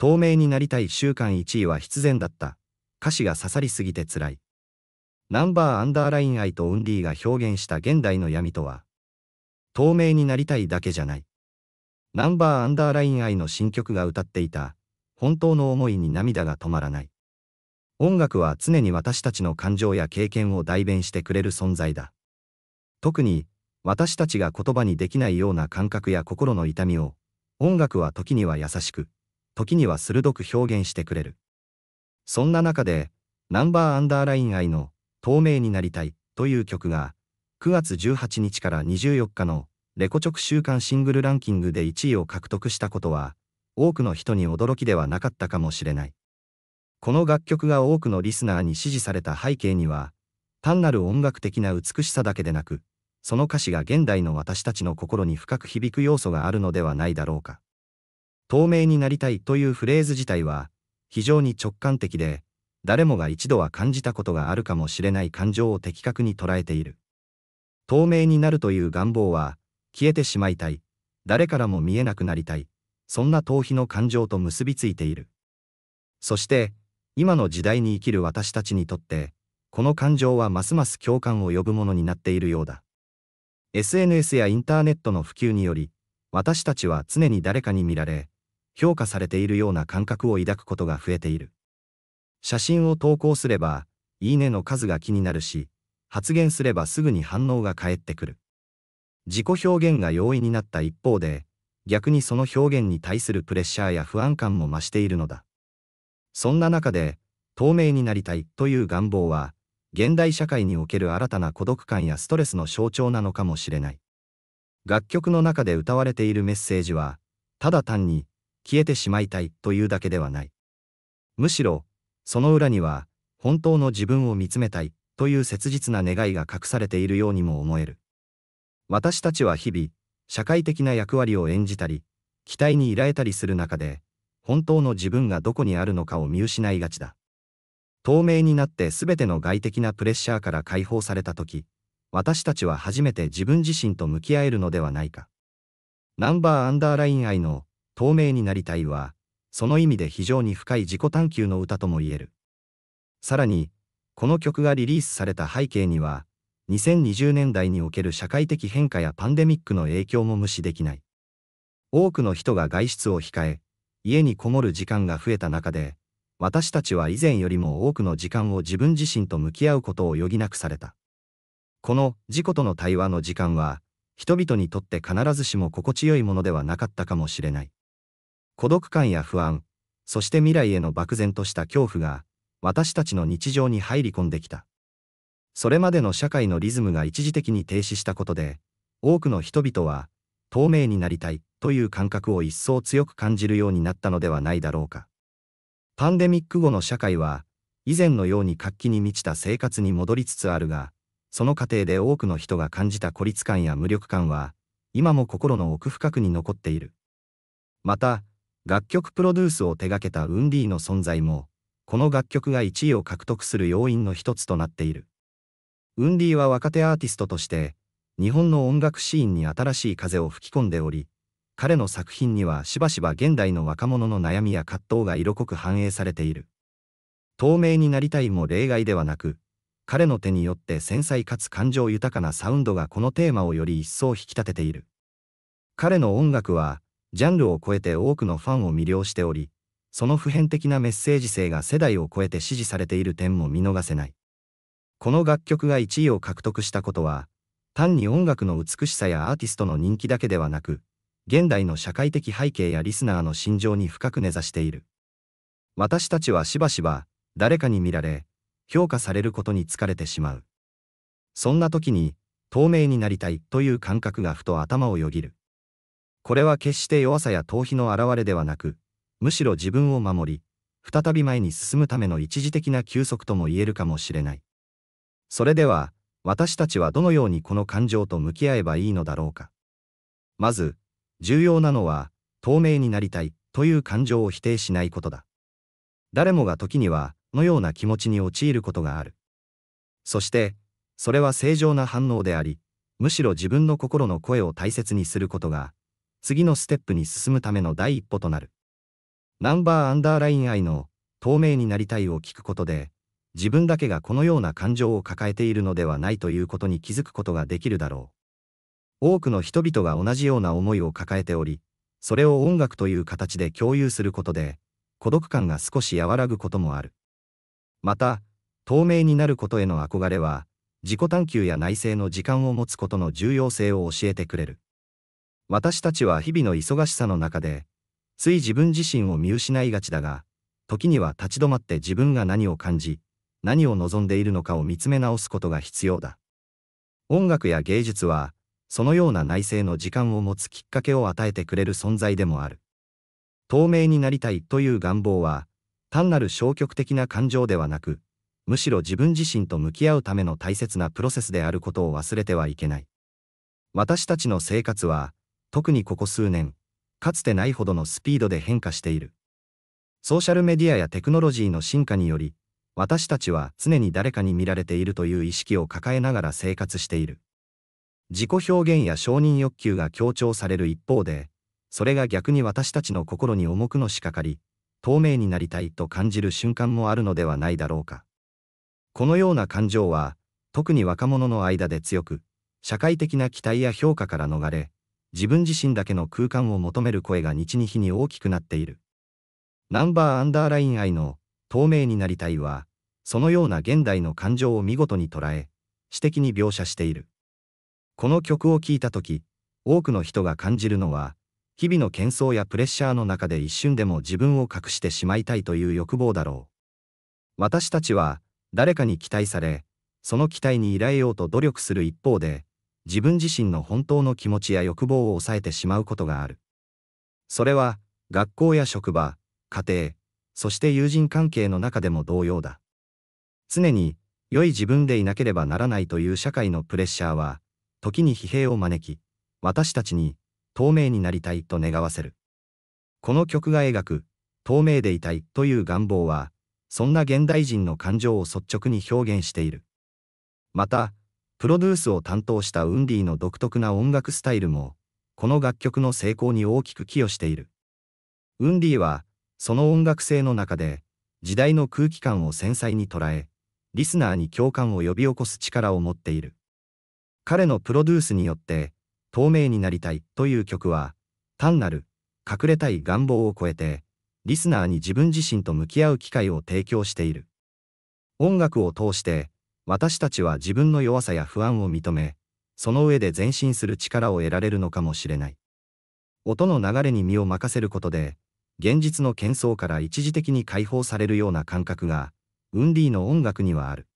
透明になりたい週間1位は必然だった。歌詞が刺さりすぎて辛い。ナンバーアンダーライン愛とウンリーが表現した現代の闇とは、透明になりたいだけじゃない。ナンバーアンダーライン愛の新曲が歌っていた、本当の思いに涙が止まらない。音楽は常に私たちの感情や経験を代弁してくれる存在だ。特に、私たちが言葉にできないような感覚や心の痛みを、音楽は時には優しく、時には鋭く表現してくれる。そんな中で、ナンバーアンダーライン愛の透明になりたいという曲が、9月18日から24日のレコ直週間シングルランキングで1位を獲得したことは、多くの人に驚きではなかったかもしれない。この楽曲が多くのリスナーに支持された背景には、単なる音楽的な美しさだけでなく、その歌詞が現代の私たちの心に深く響く要素があるのではないだろうか。透明になりたいというフレーズ自体は、非常に直感的で、誰もが一度は感じたことがあるかもしれない感情を的確に捉えている。透明になるという願望は、消えてしまいたい、誰からも見えなくなりたい、そんな逃避の感情と結びついている。そして、今の時代に生きる私たちにとって、この感情はますます共感を呼ぶものになっているようだ。SNS やインターネットの普及により、私たちは常に誰かに見られ、評価されているような感覚を抱くことが増えている。写真を投稿すれば、いいねの数が気になるし、発言すればすぐに反応が返ってくる。自己表現が容易になった一方で、逆にその表現に対するプレッシャーや不安感も増しているのだ。そんな中で、透明になりたいという願望は、現代社会における新たな孤独感やストレスの象徴なのかもしれない。楽曲の中で歌われているメッセージは、ただ単に消えてしまいたいというだけではない。むしろ、その裏には、本当の自分を見つめたいという切実な願いが隠されているようにも思える。私たちは日々、社会的な役割を演じたり、期待にいられたりする中で、本当の自分がどこにあるのかを見失いがちだ。透明になってすべての外的なプレッシャーから解放された時、私たちは初めて自分自身と向き合えるのではないか。ナンバーアンダーライン愛の透明になりたいは、その意味で非常に深い自己探求の歌とも言える。さらに、この曲がリリースされた背景には、2020年代における社会的変化やパンデミックの影響も無視できない。多くの人が外出を控え、家にこもる時間が増えた中で、私たちは以前よりも多くの時間を自分自身と向き合うことを余儀なくされた。この自己との対話の時間は、人々にとって必ずしも心地よいものではなかったかもしれない。孤独感や不安、そして未来への漠然とした恐怖が、私たちの日常に入り込んできた。それまでの社会のリズムが一時的に停止したことで、多くの人々は、透明になりたいという感覚を一層強く感じるようになったのではないだろうか。パンデミック後の社会は、以前のように活気に満ちた生活に戻りつつあるが、その過程で多くの人が感じた孤立感や無力感は、今も心の奥深くに残っている。また、楽曲プロデュースを手掛けたウンディの存在も、この楽曲が1位を獲得する要因の一つとなっている。ウンディは若手アーティストとして、日本の音楽シーンに新しい風を吹き込んでおり、彼の作品にはしばしば現代の若者の悩みや葛藤が色濃く反映されている。透明になりたいも例外ではなく、彼の手によって繊細かつ感情豊かなサウンドがこのテーマをより一層引き立てている。彼の音楽は、ジャンルを超えて多くのファンを魅了しており、その普遍的なメッセージ性が世代を超えて支持されている点も見逃せない。この楽曲が1位を獲得したことは、単に音楽の美しさやアーティストの人気だけではなく、現代の社会的背景やリスナーの心情に深く根ざしている。私たちはしばしば、誰かに見られ、評価されることに疲れてしまう。そんな時に、透明になりたいという感覚がふと頭をよぎる。これは決して弱さや逃避の表れではなく、むしろ自分を守り、再び前に進むための一時的な休息とも言えるかもしれない。それでは、私たちはどのようにこの感情と向き合えばいいのだろうか。まず、重要なのは、透明になりたいという感情を否定しないことだ。誰もが時には、のような気持ちに陥ることがある。そして、それは正常な反応であり、むしろ自分の心の声を大切にすることが、次のステップに進むための第一歩となる。ナンバーアンダーライン愛の透明になりたいを聞くことで、自分だけがこのような感情を抱えているのではないということに気づくことができるだろう。多くの人々が同じような思いを抱えており、それを音楽という形で共有することで、孤独感が少し和らぐこともある。また、透明になることへの憧れは、自己探求や内省の時間を持つことの重要性を教えてくれる。私たちは日々の忙しさの中で、つい自分自身を見失いがちだが、時には立ち止まって自分が何を感じ、何を望んでいるのかを見つめ直すことが必要だ。音楽や芸術は、そのような内省の時間を持つきっかけを与えてくれる存在でもある。透明になりたいという願望は、単なる消極的な感情ではなく、むしろ自分自身と向き合うための大切なプロセスであることを忘れてはいけない。私たちの生活は、特にここ数年、かつてないほどのスピードで変化している。ソーシャルメディアやテクノロジーの進化により、私たちは常に誰かに見られているという意識を抱えながら生活している。自己表現や承認欲求が強調される一方で、それが逆に私たちの心に重くのしかかり、透明になりたいと感じる瞬間もあるのではないだろうか。このような感情は、特に若者の間で強く、社会的な期待や評価から逃れ、自分自身だけの空間を求める声が日に日に大きくなっている。ナンバーアンダーライン愛の透明になりたいは、そのような現代の感情を見事に捉え、詩的に描写している。この曲を聴いた時、多くの人が感じるのは、日々の喧騒やプレッシャーの中で一瞬でも自分を隠してしまいたいという欲望だろう。私たちは、誰かに期待され、その期待に依頼ようと努力する一方で、自分自身の本当の気持ちや欲望を抑えてしまうことがある。それは、学校や職場、家庭、そして友人関係の中でも同様だ。常に、良い自分でいなければならないという社会のプレッシャーは、時に疲弊を招き、私たちに、透明になりたいと願わせる。この曲が描く、透明でいたいという願望は、そんな現代人の感情を率直に表現している。また、プロデュースを担当したウンディの独特な音楽スタイルも、この楽曲の成功に大きく寄与している。ウンディは、その音楽性の中で、時代の空気感を繊細に捉え、リスナーに共感を呼び起こす力を持っている。彼のプロデュースによって、透明になりたいという曲は、単なる、隠れたい願望を超えて、リスナーに自分自身と向き合う機会を提供している。音楽を通して、私たちは自分の弱さや不安を認め、その上で前進する力を得られるのかもしれない。音の流れに身を任せることで、現実の喧騒から一時的に解放されるような感覚が、ウンデーの音楽にはある。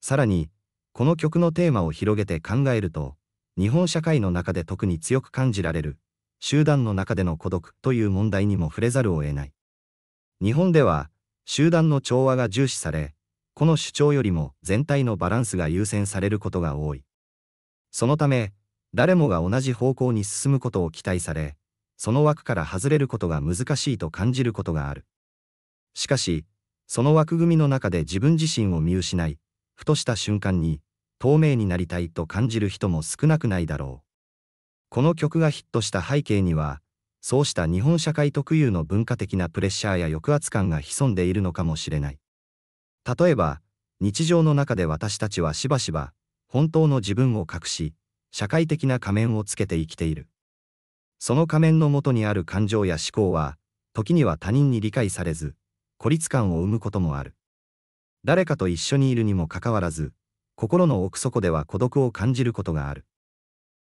さらに、この曲のテーマを広げて考えると、日本社会の中で特に強く感じられる、集団の中での孤独という問題にも触れざるを得ない。日本では、集団の調和が重視され、この主張よりも全体のバランスが優先されることが多い。そのため、誰もが同じ方向に進むことを期待され、その枠から外れることが難しいと感じることがある。しかし、その枠組みの中で自分自身を見失い、ふとした瞬間に、透明になりたいと感じる人も少なくないだろう。この曲がヒットした背景には、そうした日本社会特有の文化的なプレッシャーや抑圧感が潜んでいるのかもしれない。例えば、日常の中で私たちはしばしば、本当の自分を隠し、社会的な仮面をつけて生きている。その仮面のもとにある感情や思考は、時には他人に理解されず、孤立感を生むこともある。誰かと一緒にいるにもかかわらず、心の奥底では孤独を感じることがある。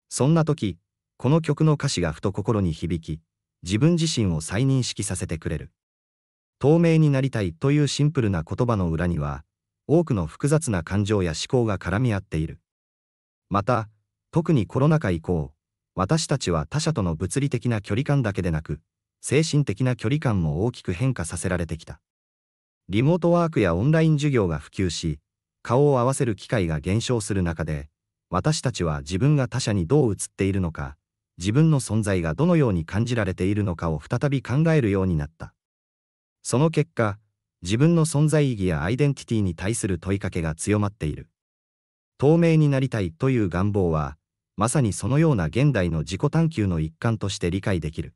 そんな時、この曲の歌詞がふと心に響き、自分自身を再認識させてくれる。透明になりたいというシンプルな言葉の裏には、多くの複雑な感情や思考が絡み合っている。また、特にコロナ禍以降、私たちは他者との物理的な距離感だけでなく、精神的な距離感も大きく変化させられてきた。リモートワークやオンライン授業が普及し、顔を合わせる機会が減少する中で、私たちは自分が他者にどう映っているのか、自分の存在がどのように感じられているのかを再び考えるようになった。その結果、自分の存在意義やアイデンティティに対する問いかけが強まっている。透明になりたいという願望は、まさにそのような現代の自己探求の一環として理解できる。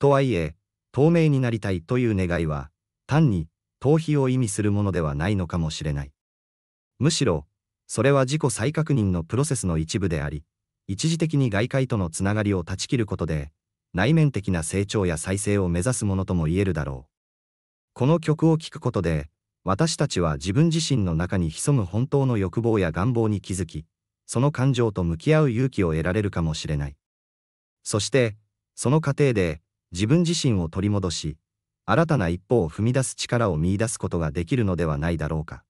とはいえ、透明になりたいという願いは、単に逃避を意味するものではないのかもしれない。むしろ、それは自己再確認のプロセスの一部であり、一時的に外界とのつながりを断ち切ることで、内面的な成長や再生を目指すものとも言えるだろう。この曲を聴くことで、私たちは自分自身の中に潜む本当の欲望や願望に気づき、その感情と向き合う勇気を得られるかもしれない。そして、その過程で、自分自身を取り戻し、新たな一歩を踏み出す力を見いだすことができるのではないだろうか。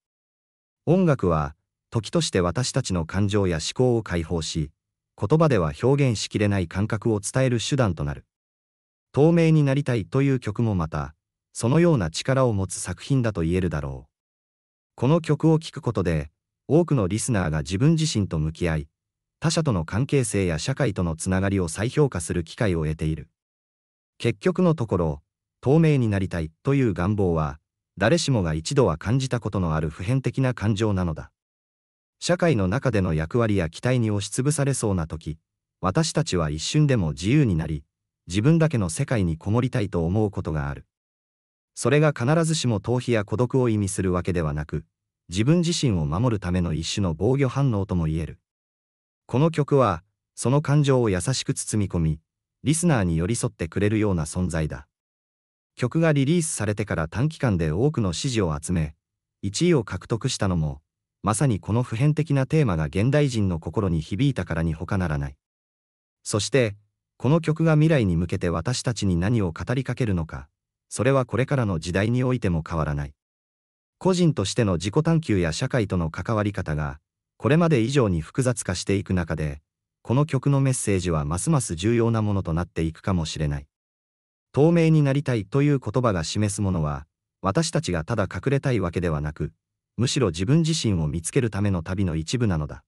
音楽は、時として私たちの感情や思考を解放し、言葉では表現しきれない感覚を伝える手段となる。透明になりたいという曲もまた、そのような力を持つ作品だと言えるだろう。この曲を聴くことで、多くのリスナーが自分自身と向き合い、他者との関係性や社会とのつながりを再評価する機会を得ている。結局のところ、透明になりたいという願望は、誰しもが一度は感じたことのある普遍的な感情なのだ。社会の中での役割や期待に押しつぶされそうな時、私たちは一瞬でも自由になり、自分だけの世界にこもりたいと思うことがある。それが必ずしも逃避や孤独を意味するわけではなく、自分自身を守るための一種の防御反応とも言える。この曲は、その感情を優しく包み込み、リスナーに寄り添ってくれるような存在だ。曲がリリースされてから短期間で多くの支持を集め、1位を獲得したのも、まさにこの普遍的なテーマが現代人の心に響いたからに他ならない。そして、この曲が未来に向けて私たちに何を語りかけるのか、それはこれからの時代においても変わらない。個人としての自己探求や社会との関わり方が、これまで以上に複雑化していく中で、この曲のメッセージはますます重要なものとなっていくかもしれない。透明になりたいという言葉が示すものは、私たちがただ隠れたいわけではなく、むしろ自分自身を見つけるための旅の一部なのだ。